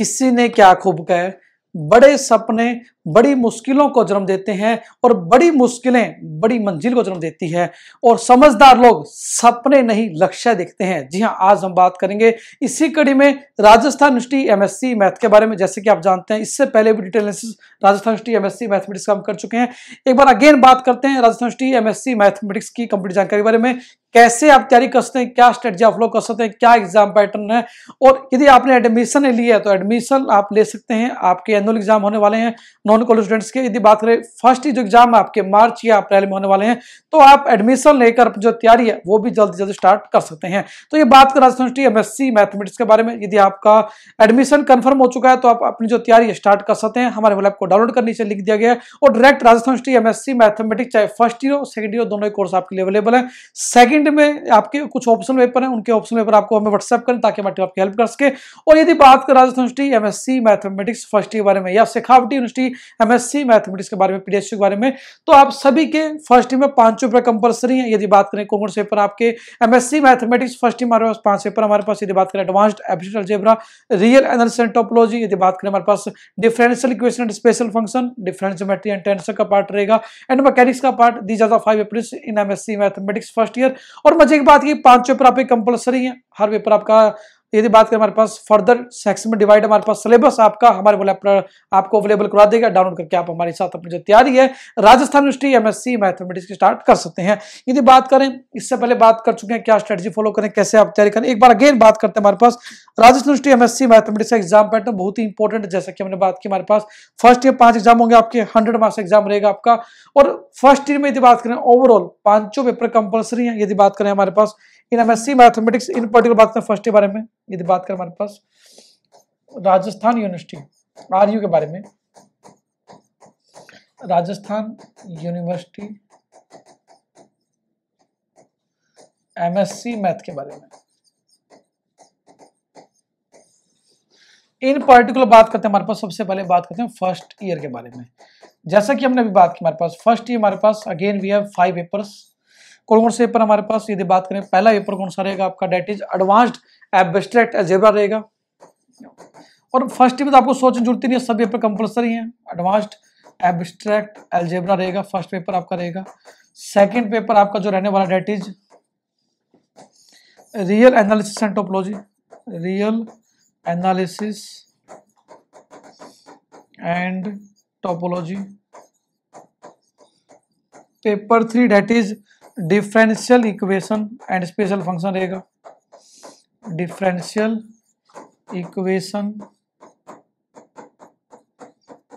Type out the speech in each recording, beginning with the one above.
किसी ने क्या खूब कहे बड़े सपने बड़ी मुश्किलों को जन्म देते हैं और बड़ी मुश्किलें बड़ी मंजिल को जन्म देती है और समझदार लोग सपने नहीं लक्ष्य देखते हैं जी हाँ आज हम बात करेंगे इसी कड़ी में राजस्थान यूनिवर्सिटी एमएससी मैथ के बारे में जैसे कि आप जानते हैं इससे पहले भी detail Rajasthan university MSc mathematics का हम कर चुके हैं एक बार अगेन बात करते हैं राजस्थान यूनिवर्सिटी एमएससी मैथमेटिक्स की कंप्लीट जानकारी के बारे में कैसे आप तैयारी कर सकते हैं क्या स्ट्रेटजी आप लोग कर सकते हैं क्या एग्जाम पैटर्न है और यदि आपने एडमिशन लिया है तो एडमिशन आप ले सकते हैं आपके एनुअल एग्जाम होने वाले हैं नॉन कॉलेज स्टूडेंट्स के यदि बात करें फर्स्ट जो एग्जाम आपके मार्च या अप्रैल में होने वाले हैं तो आप एडमिशन लेकर जो तैयारी है वो भी जल्दी जल्दी स्टार्ट कर सकते हैं तो ये बात कर यूनिवर्सिटी एम एस मैथमेटिक्स के बारे में यदि आपका एडमिशन कन्फर्म हो चुका है तो आप अपनी जो तैयारी स्टार्ट कर सकते हैं हमारे वेब को डाउनलोड कर नीचे लिख दिया गया और direct Rajasthan M S mathematics चाहे फर्स्ट ईयर हो सेकंड ईयर दोनों ही कोर्स आपके लिए अवेलेबल है सेकंड सेकंड में आपके कुछ ऑप्शन पेपर हैं उनके ऑप्शन पेपर आपको हमें व्हाट्सएप करें ताकि हम आपकी हेल्प कर सके और यदि बात करें Rajasthan university MSc mathematics first year के बारे में या शेखावटी यूनिवर्सिटी एमएससी मैथमेटिक्स के बारे में पीडीएसयू के बारे में तो आप सभी के फर्स्ट ईयर में पांच पेपर कंपलसरी है यदि बात करें कौन से पेपर आपके एमएससी मैथमेटिक्स फर्स्ट ईयर हमारे पास पांच पेपर हमारे पास यदि बात करें advanced abstract algebra real analysis and topology यदि बात करें हमारे पास differential equation and special function difference geometry and tensor का पार्ट रहेगा एंड मैकेनिक्स का part these are the five papers in MSc mathematics first year और मजे की बात की पांच पेपर आपके कंपलसरी हैं हर पेपर आपका यदि बात करें हमारे पास फर्दर सेक्शन में डिवाइड हमारे पास सिलेबस आपका हमारे बोले आपको अवेलेबल करा देगा डाउनलोड करके आप हमारे साथ अपनी जो तैयारी है राजस्थान यूनिवर्सिटी एमएससी मैथमेटिक्स की स्टार्ट कर सकते हैं यदि बात करें इससे पहले बात कर चुके हैं क्या स्ट्रेटजी फॉलो करें कैसे आप तैयारी करें एक बार अगेन बात करते हैं हमारे पास Rajasthan university MSc mathematics exam pattern बहुत ही इंपॉर्टेंट जैसा कि हमने बात की हमारे पास फर्स्ट ईयर पांच एग्जाम होंगे आपके हंड्रेड मार्क्स एग्जाम रहेगा आपका और फर्स्ट ईयर में यदि बात करें ओवरऑल पांचों पेपर कंपल्सरी है यदि बात करें हमारे पास इन सी मैथमेटिक्स इन पर्टिकुलर बात करें फर्स्ट के बारे में यदि बात करें हमारे पास राजस्थान यूनिवर्सिटी आर के बारे में राजस्थान यूनिवर्सिटी एमएससी मैथ के बारे में इन पर्टिकुलर बात करते हैं हमारे पास सबसे पहले बात करते हैं फर्स्ट ईयर के बारे में जैसा कि हमने अभी बात की हमारे पास फर्स्ट ईयर हमारे पास again we have five papers कौन कौन से पेपर हमारे पास यदि बात करें पहला पेपर कौन सा रहेगा आपका that is advanced abstract algebra रहेगा और फर्स्ट में तो आपको सोचने जरूरत नहीं है सब पेपर कंपलसरी है एडवांस्ड एब्स्ट्रैक्ट एल्जेब्रा रहेगा फर्स्ट पेपर आपका रहेगा सेकंड पेपर आपका जो रहने वाला that is real analysis and topology real analysis and topology paper three that is differential equation and special function रहेगा differential equation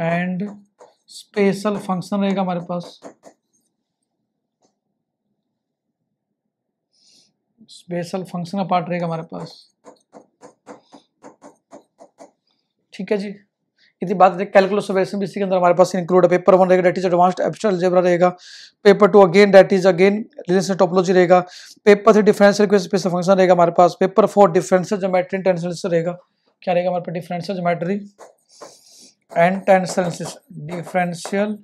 and special function रहेगा हमारे पास स्पेशल फंक्शन का पार्ट रहेगा हमारे पास ठीक है जी यदि बात करें कैलकुलस ऑफ एस के अंदर हमारे पास इंक्लूड पेपर वन रहेगा that is advanced abstract algebra रहेगा paper two again that is again relation topology रहेगा paper three differential equation special function रहेगा हमारे पास paper four differential geometry and रहेगा क्या रहेगा हमारे पास differential geometry and tension differential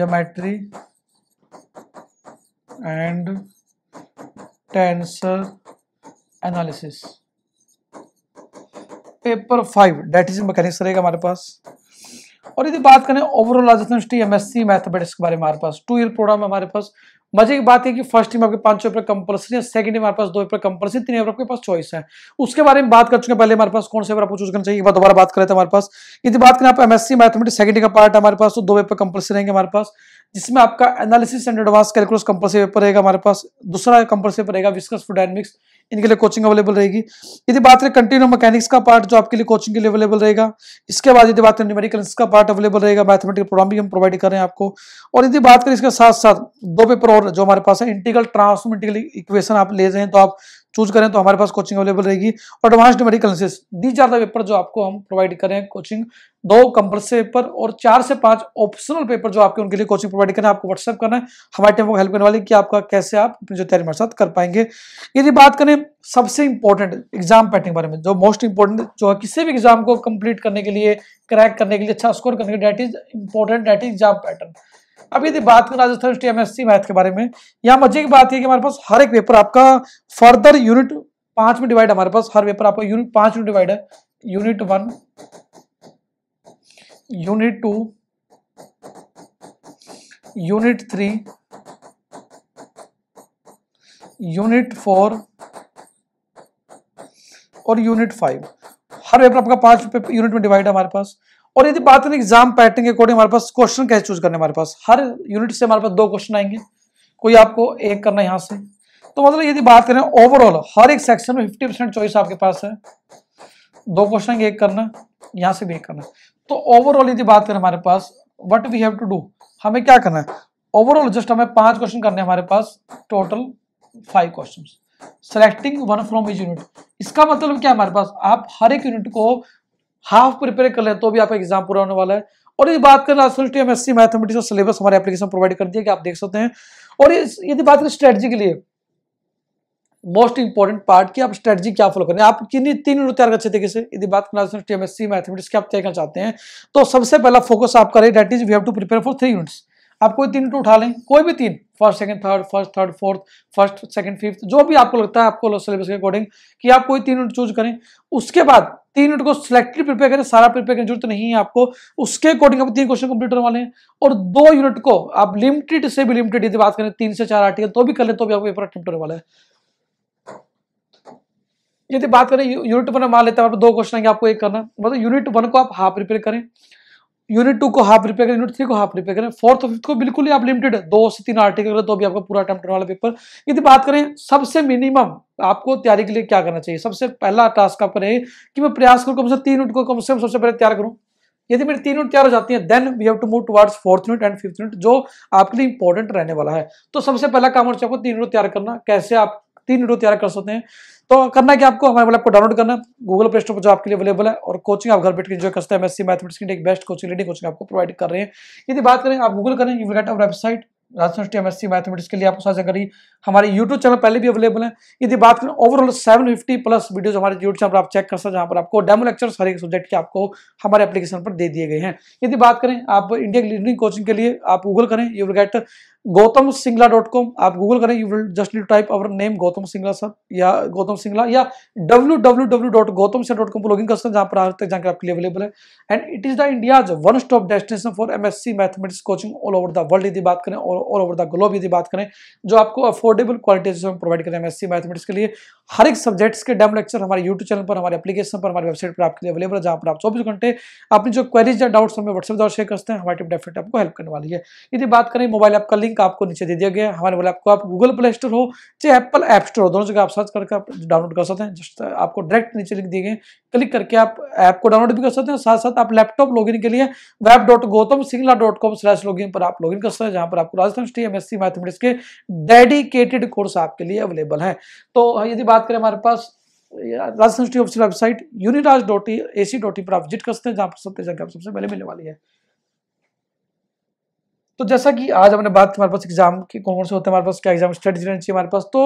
geometry and tensor analysis paper five that is mechanics रहेगा हमारे पास और यदि बात करें overall Rajasthan university MSc mathematics के बारे में हमारे पास टू ईयर प्रोग्राम हमारे पास मजे की बात है कि फर्स्ट ईयर आपके पांच पेपर कंपलसरी है सेकंड ईयर हमारे पास दो पेपर कंपलसरी तीन ईयर आपके पास चॉइस है उसके बारे में बात कर चुके हैं पहले हमारे पास कौन से पेपर आपको चूज करना चाहिए बार दोबारा बात करें तो हमारे पास यदि बात करें आप एमएससी मैथमेटिक्स सेकंड का पार्ट हमारे पास तो दो पेपर कंपलसरी रहेंगे हमारे पास जिसमें आपका analysis and advance calculus compulsory paper रहेगा हमारे पास दूसरा कंपल्सरी पेपर रहेगा विस्कस फूड डायनमिक्स इनके लिए कोचिंग अवेलेबल रहेगी यदि बात करें कंटिन्यू मैकेनिक्स का पार्ट जो आपके लिए कोचिंग के लिए अवेलेबल रहेगा इसके बाद यदि बात करें न्यूमेरिकल का पार्ट अवेलेबल रहेगा मैथमेटिकल प्रोग्राम भी हम प्रोवाइड कर रहे हैं आपको और यदि बात करें इसके साथ साथ दो पेपर और जो हमारे पास है इंटीगल ट्रांसफॉर्म इक्वेशन आप ले रहे हैं तो आप चूज करें तो हमारे पास कोचिंग अवेलेबल रहेगी और advance medical analysis these paper जो आपको हम प्रोवाइड करें कोचिंग दो कंपल्सरी पेपर और चार से पांच ऑप्शनल पेपर जो आपके उनके लिए कोचिंग प्रोवाइड करें आपको व्हाट्सएप करना है हमारे टीम को हेल्प करने वाली कि आपका कैसे आप अपनी जो तैयारी हमारे साथ कर पाएंगे यदि बात करें सबसे इंपॉर्टेंट एग्जाम पैटर्न के बारे में जो मोस्ट इंपॉर्टेंट जो है किसी भी एग्जाम को कंप्लीट करने के लिए क्रैक करने के लिए अच्छा स्कोर करने के लिए that is important that is exam pattern अब यदि बात करें राजस्थान स्टेट मैथ के बारे में यहाँ मजे की बात है कि हमारे पास हर एक पेपर आपका फर्दर यूनिट पांच में डिवाइड हमारे पास हर पेपर आपका यूनिट पांच में डिवाइड है unit one unit two unit three unit four और यूनिट फाइव हर पेपर आपका पांच यूनिट में डिवाइड है हमारे पास और यदि बात करें एग्जाम पैटर्न के अकॉर्डिंग हमारे पास क्वेश्चन कैसे चूज करने हमारे पास हर यूनिट से हमारे पास दो क्वेश्चन आएंगे कोई आपको एक करना यहां से तो मतलब यदि बात करें ओवरऑल हर एक सेक्शन में फिफ्टी परसेंट चॉइस आपके पास है दो क्वेश्चन एक करना यहां से भी एक करना तो ओवरऑल यदि बात करें हमारे पास what we have to do हमें क्या करना है ओवरऑल जस्ट हमें पांच क्वेश्चन करने हमारे पास total five question selecting one from each unit इसका मतलब क्या हमारे पास आप हर एक यूनिट को हाफ प्रिपेयर कर लें तो भी आपका एग्जाम पूरा होने वाला है और ये बात करें last M S C mathematics और सिलेबस हमारे एप्लीकेशन प्रोवाइड कर दिया कि आप देख सकते हैं और यदि बात करें स्ट्रेटजी के लिए मोस्ट इंपॉर्टेंट पार्ट की आप स्ट्रेटजी क्या फॉलो करें आप किन्नी तीन यूनिट तैयार अच्छे तरीके से यदि बात करें the M S C mathematics की आप तय करना चाहते हैं तो सबसे पहला फोकस आप करें that is we have to prepare for three units आप कोई तीन यूनिट उठा लें कोई भी तीन first second third first third fourth first second fifth जो भी आपको लगता है आपको सिलेबस के अकॉर्डिंग कि आप कोई तीन यूनिट चूज करें उसके बाद तीन मिनट को सिलेक्टली प्रिपेयर करें सारा प्रिपेयर करने जरूरत नहीं है आपको उसके अकॉर्डिंग तीन क्वेश्चन कंप्लीट होने वाले हैं और दो यूनिट को आप लिमिटेड से भी लिमिटेड यदि बात करें तीन से चार आर्टिकल तो भी कर ले तो भी आपको पेपर अटेम्प्ट होने वाला है यदि बात करें यूनिट वन मान लेते हैं दो क्वेश्चन आएंगे आपको एक करना मतलब यूनिट वन को आप हाफ प्रिपेयर करें यूनिट टू को हाफ रिपेयर करें यूनिट थ्री को हाफ रिपेयर करें फोर्थ और फिफ्थ को बिल्कुल ही आप लिमिटेड दो से तीन आर्टिकल करें तो भी आपका पूरा अटैम्प्ट वाला पेपर यदि बात करें सबसे मिनिमम आपको तैयारी के लिए क्या करना चाहिए सबसे पहला टास्क आपका रहे कि मैं प्रयास करूँ कम से तीन यूनिट को कम से कम सबसे पहले तैयार करूँ यदि मेरी तीन यूनिट तैयार हो जाती है then we have to move towards fourth unit and fifth unit जो आपके लिए इंपॉर्टेंट रहने वाला है तो सबसे पहला काम हो चाहिए आपको तीन यूनिट तैयार करना कैसे आप तीन वीडियो तैयार कर सकते हैं तो करना क्या आपको हमारे वाले को डाउनलोड करना गूगल प्ले स्टोर पर जो आपके लिए अवेलेबल है और कोचिंग आप घर बैठ के एंजॉय करते हैं एमएससी मैथमेटिक्स की एक बेस्ट कोचिंग लीडिंग कोचिंग आपको प्रोवाइड कर रहे हैं यदि बात करें आप गूगल करें unit of website Rajasthan university MSc mathematics के लिए आपको साझा करिए हमारे यूट्यूब चैनल पहले भी अवेलेबल है यदि बात करें ओवरऑल 750 प्लस वीडियो हमारे यूट्यूब चैनल पर आप चेक कर सकते हैं जहाँ पर आपको डेमो लेक्चर हर एक सब्जेक्ट के आपको हमारे एप्लीकेशन पर दे दिए गए हैं यदि बात करें आप इंडिया लीडिंग कोचिंग के लिए आप गूगल करें you will get Gautam Singla dot com आप गूगल करें you will just need type our name Gautam Singla sir या गौतम सिंगला या W W W dot Gautam Singh dot com पर लॉगिन कर सकते हैं जहाँ पर आज तक जाकर आपके लिए अवेलेबल है and it is the India's one stop destination for M S C mathematics coaching all over the world यदि बात करें ऑल ओवर द ग्लोब यदि बात करें जो आपको अफोर्डेबल क्वालिटी प्रोवाइड करें एम एस सी मैथमेटिक्स के लिए हर एक सब्जेक्ट्स के डेम लेक्चर हमारे यूट्यूब चैनल पर हमारे एप्लीकेशन पर हमारे वेबसाइट पर आपके लिए अवेलेबल है जहाँ पर आप चौबीस घंटे अपनी जो क्वेरीज या डाउट्स हमें व्हाट्सएप द्वारा शेयर करते हैं हमारी टीम डेफिनेट आपको हेल्प करने वाली है यदि बात करें मोबाइल ऐप का लिंक आपको नीचे दे दिया गया है हमारे मोबाइल आपको आप गूगल प्ले स्टोर हो चाहे एप्पल ऐप स्टोर हो दोनों जगह आप सर्च करके आप डाउनलोड कर सकते हैं जस्ट uh, आपको डायरेक्ट नीचे लिंक दिए गए क्लिक करके आप ऐप को डाउनलोड भी कर सकते हैं साथ साथ आप लैपटॉप लॉगिन के लिए web dot Gautam Singla dot com slash login पर आप लॉगिन कर सकते हैं जहाँ पर आपको राजस्थान स्टी एम एस सी मैथमेटिक्स के डेडिकेटेड कोर्स आपके लिए अवेलेबल है तो यदि बात करें हमारे पास राजस्थान स्टी official website Uniraj dot A C dot in पर आप विजिट कर सकते हैं जहाँ पर सत्य आप सबसे पहले मिलने वाली है तो जैसा कि आज हमने बात हमारे पास एग्जाम के कौन कौन से होते हैं हमारे पास क्या एग्जाम स्ट्रेटजी रहनी चाहिए हमारे पास तो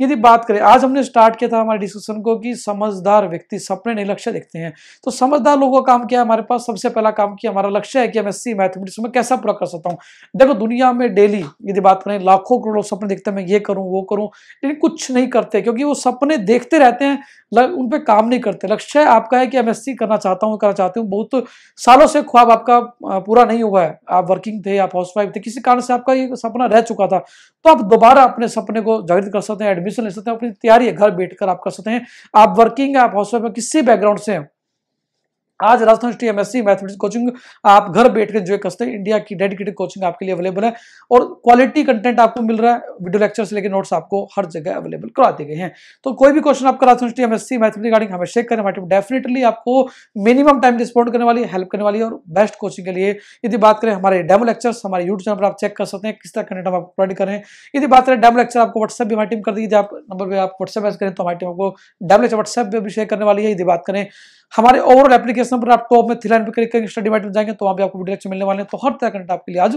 यदि बात करें आज हमने स्टार्ट किया था हमारे डिस्कशन को कि समझदार व्यक्ति सपने नहीं लक्ष्य देखते हैं तो समझदार लोगों का काम क्या है हमारे पास सबसे पहला काम किया हमारा लक्ष्य है कि एम एस मैथमेटिक्स में कैसा पूरा कर सकता हूँ देखो दुनिया में डेली यदि बात करें लाखों करोड़ लोग सपने देखते हैं मैं ये करूँ वो करूँ लेकिन कुछ नहीं करते क्योंकि वो सपने देखते रहते हैं उन पर काम नहीं करते लक्ष्य आपका है कि एम करना चाहता हूँ करना चाहती हूँ बहुत सालों से ख्वाब आपका पूरा नहीं हुआ है आप वर्किंग थे आप हाउस सब्सक्राइब थे किसी कारण से आपका ये सपना रह चुका था तो आप दोबारा अपने सपने को जागृत कर सकते हैं एडमिशन ले सकते हैं अपनी तैयारी घर बैठ आप कर सकते हैं आप वर्किंग आप हाउस में किसी बैकग्राउंड से हैं आज Rajasthan university MSc mathematics coaching आप घर बैठ कर जो कर सकते हैं इंडिया की डेडिकेटेड कोचिंग आपके लिए अवेलेबल है और क्वालिटी कंटेंट आपको मिल रहा है वीडियो लेक्चर से लेकर नोट्स आपको हर जगह अवेलेबल करा दिए गए हैं तो कोई भी क्वेश्चन आपका Rajasthan university MSc mathematics regarding हमें चेक करें हमारी डेफिनेटली आपको मिनिमम टाइम रिस्पॉन्ड करने वाली हेल्प करने वाली और बेस्ट कोचिंग के लिए यदि बात करें हमारे डेमो लेक्चर्स हमारे यूट्यूब चैनल पर आप चेक कर सकते हैं किस तरह कंटेंट हम आपको प्रोवाइड करें यदि बात करें डेमो लेक्चर आपको व्हाट्सएप भी हमारी टीम कर दी आप नंबर पर आप व्हाट्सएप मैसेज करें तो हमारी टीम आपको डेमो लेक्चर व्हाट्सएप पर भी शेयर करने वाली है यदि बात करें हमारे ओवरऑल एप्लीकेशन पर आप टॉप में थ्री लाइन पर क्लिक करेंगे स्टडी में जाएंगे तो वहाँ पे आपको वीडियो मिलने वाले हैं तो हर तरह कंटेंट आपके लिए आज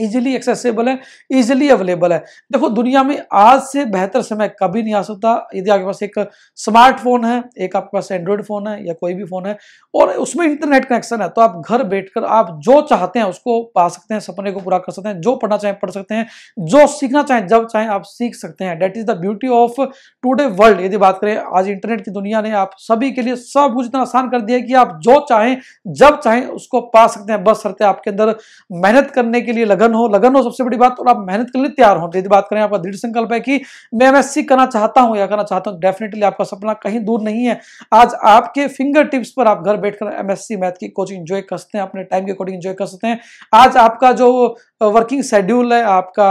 इजिली एक्सेसिबल है इजिली अवेलेबल है देखो दुनिया में आज से बेहतर समय कभी नहीं आ सकता यदि आपके पास एक स्मार्टफोन है एक आपके पास एंड्रॉयड फ़ोन है या कोई भी फ़ोन है और उसमें इंटरनेट कनेक्शन है तो आप घर बैठकर आप जो चाहते हैं उसको पा सकते हैं सपने को पूरा कर सकते हैं जो पढ़ना चाहें पढ़ सकते हैं जो सीखना चाहें जब चाहें आप सीख सकते हैं that is the beauty of today world यदि बात करें आज इंटरनेट की दुनिया ने आप सभी के लिए सब कुछ इतना आसान कर दिया कि आप जो चाहें जब चाहें उसको पा सकते हैं बस सरते आपके अंदर मेहनत करने के लिए लगन लगन हो लगन हो सबसे बड़ी बात और आप मेहनत के लिए तैयार हो यदि बात करें आपका दृढ़ संकल्प है कि मैं एमएससी करना चाहता हूं या करना चाहता हूं डेफिनेटली आपका सपना कहीं दूर नहीं है आज आपके फिंगर टिप्स पर आप घर बैठकर एमएससी मैथ की कोचिंग इंजॉय कर सकते हैं अपने टाइम के अकॉर्डिंग इंजॉय कर सकते हैं आज आपका जो वर्किंग शेड्यूल है आपका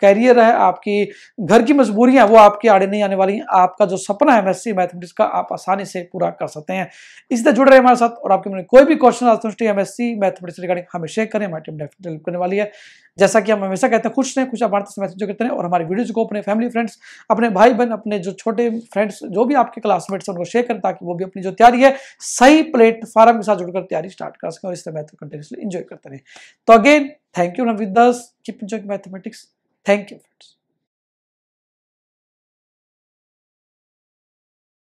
कैरियर है आपकी घर की मजबूरियां वो आपके आड़े नहीं आने वाली हैं आपका जो सपना है एमएससी मैथमेटिक्स का आप आसानी से पूरा कर सकते हैं इससे तरह जुड़ रहे हमारे साथ और आपके मन कोई भी क्वेश्चन आज एमएससी मैथमेटिक्स रिगार्डिंग हमें शेयर करें हमारी टीम डेफिनेटली हेल्प करने वाली है जैसा कि हम हमेशा कहते हैं खुश रहें खुश हमारे से मैसेज करते हैं और हमारे वीडियोज़ को अपने फैमिली फ्रेंड्स अपने भाई बहन अपने जो छोटे फ्रेंड्स जो भी आपके क्लासमेट्स हैं उनको शेयर करें ताकि वो भी अपनी जो तैयारी है सही प्लेटफॉर्म के साथ जुड़कर तैयारी स्टार्ट कर सकें और इस तरह मैथ कंटिन्यूसली इन्जॉय करते रहें तो again thank you Naveed with keep enjoying mathematics thank you friends